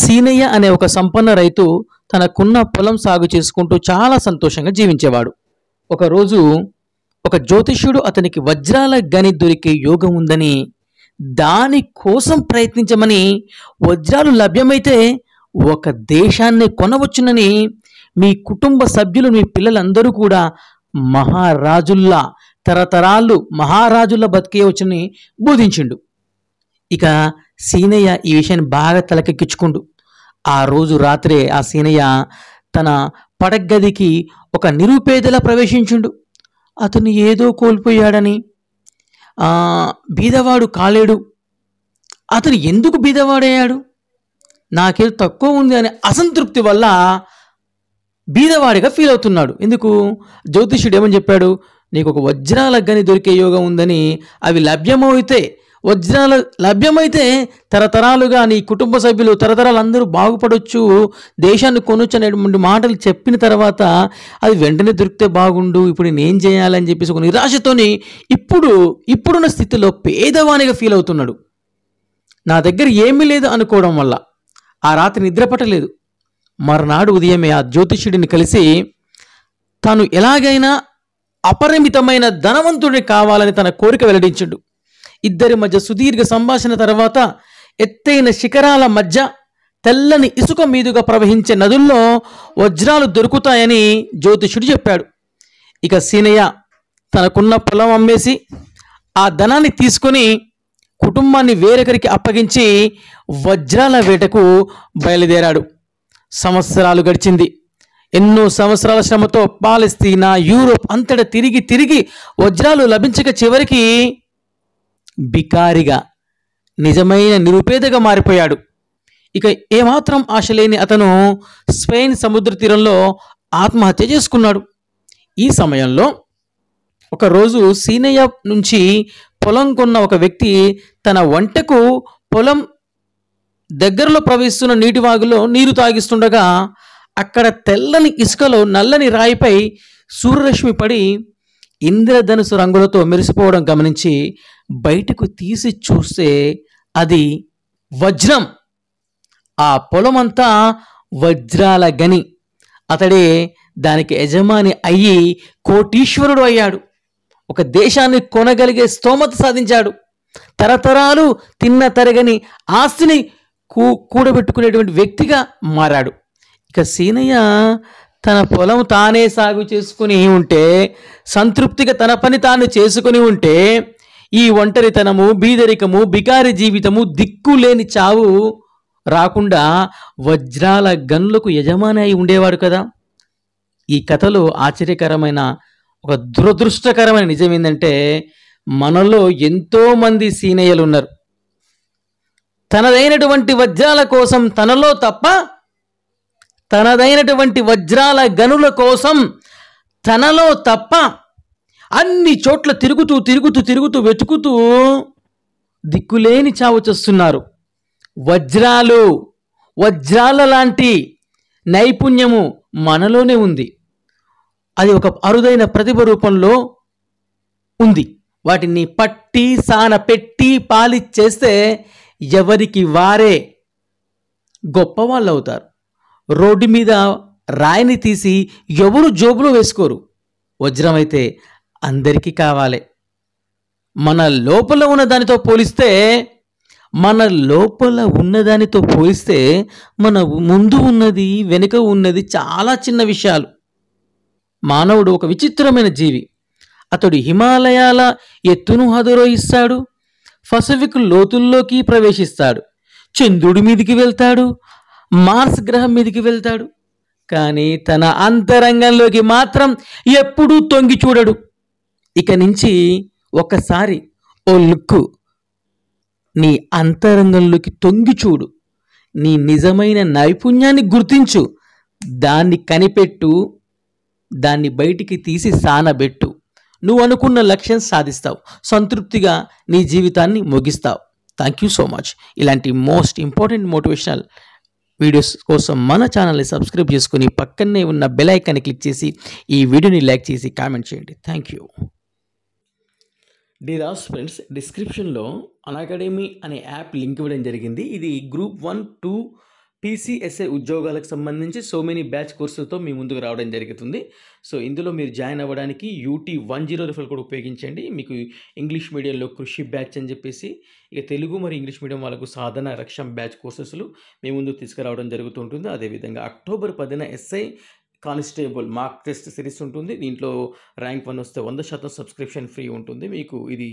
సీనయ్య అనే ఒక సంపన్న రైతు తనకున్న పొలం సాగు చేసుకుంటూ చాలా సంతోషంగా జీవించేవాడు ఒకరోజు ఒక జ్యోతిష్యుడు అతనికి వజ్రాల గని దొరికే యోగం ఉందని దాని కోసం ప్రయత్నించమని వజ్రాలు లభ్యమైతే ఒక దేశాన్ని కొనవచ్చునని మీ కుటుంబ సభ్యులు మీ పిల్లలందరూ కూడా మహారాజుల్లా తరతరాలు మహారాజుల బతికేయవచ్చని బోధించిండు ఇక సీనయ్య ఈ విషయాన్ని బాగా తలకెక్కించుకుండు ఆ రోజు రాత్రే ఆ సీనయ్య తన పడగదికి ఒక నిరుపేదల ప్రవేశించుండు అతను ఏదో కోల్పోయాడని బీదవాడు కాలేడు అతను ఎందుకు బీదవాడయ్యాడు నాకేదో తక్కువ ఉంది అనే అసంతృప్తి వల్ల బీదవాడిగా ఫీల్ అవుతున్నాడు ఎందుకు జ్యోతిష్యుడు ఏమని చెప్పాడు నీకు ఒక వజ్రాల గని దొరికే యోగం ఉందని అవి లభ్యమవుతే వజ్రాలు లభ్యమైతే తరతరాలుగా నీ కుటుంబ సభ్యులు తరతరాలు అందరూ బాగుపడవచ్చు దేశాన్ని కొనొచ్చు అనేటువంటి మాటలు చెప్పిన తర్వాత అది వెంటనే దొరికితే బాగుండు ఇప్పుడు నేనేం చేయాలని చెప్పేసి ఒక నిరాశతోని ఇప్పుడు ఇప్పుడున్న స్థితిలో పేదవానిగా ఫీల్ అవుతున్నాడు నా దగ్గర ఏమీ లేదు అనుకోవడం వల్ల ఆ రాత్రి నిద్రపట్టలేదు మరునాడు ఉదయమే ఆ జ్యోతిష్యుడిని కలిసి తాను ఎలాగైనా అపరిమితమైన ధనవంతుడిని కావాలని తన కోరిక వెల్లడించాడు ఇద్దరి మధ్య సుదీర్ఘ సంభాషణ తర్వాత ఎత్తైన శిఖరాల మధ్య తెల్లని ఇసుక మీదుగా ప్రవహించే నదుల్లో వజ్రాలు దొరుకుతాయని జ్యోతిషుడు చెప్పాడు ఇక సీనయ్య తనకున్న పొలం అమ్మేసి ఆ ధనాన్ని తీసుకొని కుటుంబాన్ని వేరొకరికి అప్పగించి వజ్రాల వేటకు బయలుదేరాడు సంవత్సరాలు గడిచింది ఎన్నో సంవత్సరాల శ్రమతో పాలస్తీనా యూరోప్ అంతటా తిరిగి తిరిగి వజ్రాలు లభించక చివరికి బికారిగా నిజమైన నిరుపేదగా మారిపోయాడు ఇక ఏమాత్రం ఆశ లేని అతను స్పెయిన్ సముద్ర తీరంలో ఆత్మహత్య చేసుకున్నాడు ఈ సమయంలో ఒకరోజు సీనయ్య నుంచి పొలం కొన్న ఒక వ్యక్తి తన వంటకు పొలం దగ్గరలో ప్రవహిస్తున్న నీటి వాగులో నీరు తాగిస్తుండగా అక్కడ తెల్లని ఇసుకలో నల్లని రాయిపై సూర్యరశ్మి పడి ఇంద్రధనుసు రంగులతో మెరిసిపోవడం గమనించి బయటకు తీసి చూస్తే అది వజ్రం ఆ పొలమంతా వజ్రాల గని అతడే దానికి యజమాని అయ్యి కోటీశ్వరుడు అయ్యాడు ఒక దేశాన్ని కొనగలిగే స్తోమత సాధించాడు తరతరాలు తిన్న తరగని ఆస్తిని కూ కూడబెట్టుకునేటువంటి వ్యక్తిగా మారాడు ఇక సీనయ్య తన పొలం తానే సాగు చేసుకుని ఉంటే సంతృప్తిగా తన పని తాను చేసుకుని ఉంటే ఈ ఒంటరితనము బీదరికము బికారి జీవితము దిక్కు లేని చావు రాకుండా వజ్రాల గన్లకు యజమాని అయి ఉండేవాడు కదా ఈ కథలో ఆశ్చర్యకరమైన ఒక దురదృష్టకరమైన నిజం ఏంటంటే మనలో ఎంతోమంది సీనయ్యలు ఉన్నారు తనదైనటువంటి వజ్రాల కోసం తనలో తప్ప తనదైనటువంటి వజ్రాల గనుల కోసం తనలో తప్ప అన్ని చోట్ల తిరుగుతూ తిరుగుతూ తిరుగుతూ వెతుకుతూ దిక్కులేని చావు చేస్తున్నారు వజ్రాలు వజ్రాల లాంటి నైపుణ్యము మనలోనే ఉంది అది ఒక అరుదైన ప్రతిభ రూపంలో ఉంది వాటిని పట్టి సాన పెట్టి పాలిచ్చేస్తే ఎవరికి వారే గొప్పవాళ్ళు అవుతారు రోడ్డు మీద రాయిని తీసి ఎవరు జోబులో వేసుకోరు వజ్రం అయితే అందరికీ కావాలి మన లోపల ఉన్న దానితో పోలిస్తే మన లోపల ఉన్నదానితో పోలిస్తే మన ముందు ఉన్నది వెనుక ఉన్నది చాలా చిన్న విషయాలు మానవుడు ఒక విచిత్రమైన జీవి అతడు హిమాలయాల ఎత్తును అధిరోహిస్తాడు పసిఫిక్ లోతుల్లోకి ప్రవేశిస్తాడు చంద్రుడి మీదికి వెళ్తాడు మార్స్ గ్రహం మీదకి వెళ్తాడు కానీ తన అంతరంగంలోకి మాత్రం ఎప్పుడూ తొంగి చూడడు ఇక నుంచి ఒకసారి ఓ లుక్కు నీ అంతరంగంలోకి తొంగి చూడు నీ నిజమైన నైపుణ్యాన్ని గుర్తించు దాన్ని కనిపెట్టు దాన్ని బయటికి తీసి సానబెట్టు నువ్వు అనుకున్న లక్ష్యం సాధిస్తావు సంతృప్తిగా నీ జీవితాన్ని ముగిస్తావు థ్యాంక్ యూ సో మచ్ ఇలాంటి మోస్ట్ ఇంపార్టెంట్ మోటివేషనల్ వీడియోస్ కోసం మన ఛానల్ని సబ్స్క్రైబ్ చేసుకుని పక్కనే ఉన్న బెల్ ఐకాన్ని క్లిక్ చేసి ఈ వీడియోని లైక్ చేసి కామెంట్ చేయండి థ్యాంక్ యూ రాస్ ఫ్రెండ్స్ డిస్క్రిప్షన్లో అకాడమీ అనే యాప్ లింక్ ఇవ్వడం జరిగింది ఇది గ్రూప్ వన్ టూ పీసీఎస్ఐ ఉద్యోగాలకు సంబంధించి సో మెనీ బ్యాచ్ కోర్సులతో మీ ముందుకు రావడం జరుగుతుంది సో ఇందులో మీరు జాయిన్ అవ్వడానికి యూటీ వన్ జీరో రిఫల్ కూడా ఉపయోగించండి మీకు ఇంగ్లీష్ మీడియంలో కృషి బ్యాచ్ అని చెప్పేసి ఇక తెలుగు మరియు ఇంగ్లీష్ మీడియం వాళ్ళకు సాధన రక్షణ బ్యాచ్ కోర్సెస్లు మీ ముందుకు తీసుకురావడం జరుగుతుంటుంది అదేవిధంగా అక్టోబర్ పదిన SI constable mark test series ఉంటుంది దీంట్లో ర్యాంక్ వన్ వస్తే వంద శాతం సబ్స్క్రిప్షన్ ఫ్రీ ఉంటుంది మీకు ఇది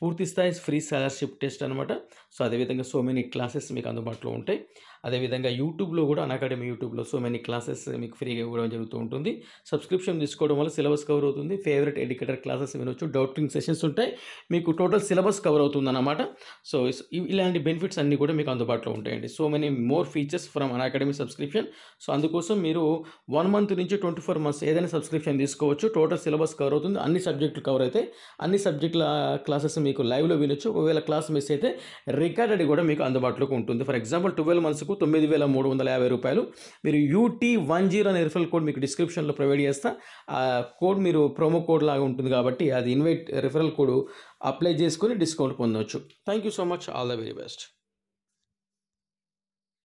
పూర్తి స్థాయి ఫ్రీ స్కాలర్షిప్ టెస్ట్ అనమాట సో అదేవిధంగా సో మెనీ క్లాసెస్ మీకు అందుబాటులో ఉంటాయి అదేవిధంగా యూట్యూబ్లో కూడా అనకాడమీ యూట్యూబ్లో సో మెనీ క్లాసెస్ మీకు ఫ్రీగా ఇవ్వడం జరుగుతూ ఉంటుంది సబ్స్క్రిప్షన్ తీసుకోవడం వల్ల సిలబస్ కవర్ అవుతుంది ఫేవరెట్ ఎడ్యుకేటర్ క్లాసెస్ వినొచ్చు డౌటింగ్ సెషన్స్ ఉంటాయి మీకు టోటల్ సిలబస్ కవర్ అవుతుంది అనమాట సో ఇలాంటి బెనిఫిట్స్ అన్నీ కూడా మీకు అందుబాటులో ఉంటాయండి so many more features from Unacademy subscription so అందుకోసం మీరు వన్ మంత్ నుంచి ట్వంటీ ఫోర్ మంత్స్ ఏదైనా సబ్స్క్రిప్షన్ తీసుకోవచ్చు టోటల్ సిలబస్ కవర్ అవుతుంది అన్ని సబ్జెక్టులు కవర్ అయితే అన్ని సబ్జెక్టుల క్లాసెస్ మీకు లైవ్లో వినొచ్చు ఒకవేళ క్లాస్ మిస్ అయితే రికార్డెడ్ కూడా మీకు అందుబాటులోకి ఉంటుంది ఫర్ ఎగ్జాంపుల్ ట్వెల్వ్ మంత్స్కు తొమ్మిది వేల మూడు వందల యాభై రూపాయలు మీరు యూటీ వన్ జీరో అనే రిఫరల్ కోడ్ మీకు డిస్క్రిప్షన్లో ప్రొవైడ్ చేస్తా ఆ కోడ్ మీరు ప్రోమో కోడ్ లాగా ఉంటుంది కాబట్టి అది ఇన్వైట్ రిఫరల్ కోడ్ అప్లై చేసుకొని డిస్కౌంట్ పొందవచ్చు thank you so much all the very best